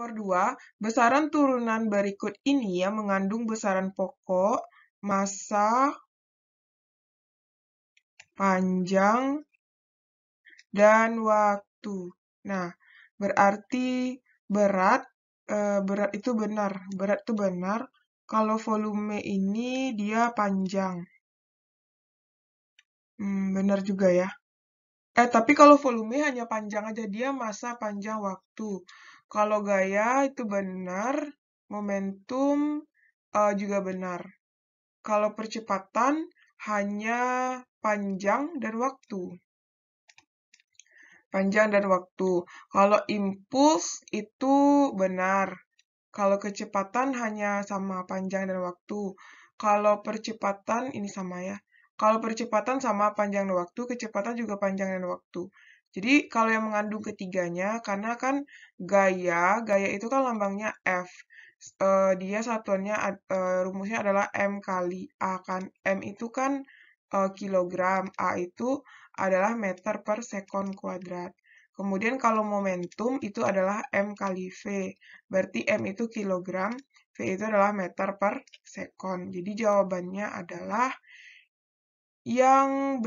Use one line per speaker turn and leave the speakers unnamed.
Nomor 2, besaran turunan berikut ini yang mengandung besaran pokok, massa, panjang, dan waktu. Nah, berarti berat, eh, berat itu benar, berat itu benar. Kalau volume ini dia panjang. Hmm, benar juga ya. Eh, tapi kalau volume hanya panjang aja dia masa panjang waktu. Kalau gaya itu benar, momentum uh, juga benar. Kalau percepatan hanya panjang dan waktu. Panjang dan waktu. Kalau impuls itu benar. Kalau kecepatan hanya sama panjang dan waktu. Kalau percepatan ini sama ya. Kalau percepatan sama panjang waktu, kecepatan juga panjang dan waktu. Jadi kalau yang mengandung ketiganya, karena kan gaya, gaya itu kan lambangnya F. Uh, dia satuannya, uh, rumusnya adalah M kali A kan. M itu kan uh, kilogram, A itu adalah meter per sekon kuadrat. Kemudian kalau momentum itu adalah M kali V. Berarti M itu kilogram, V itu adalah meter per sekon. Jadi jawabannya adalah yang b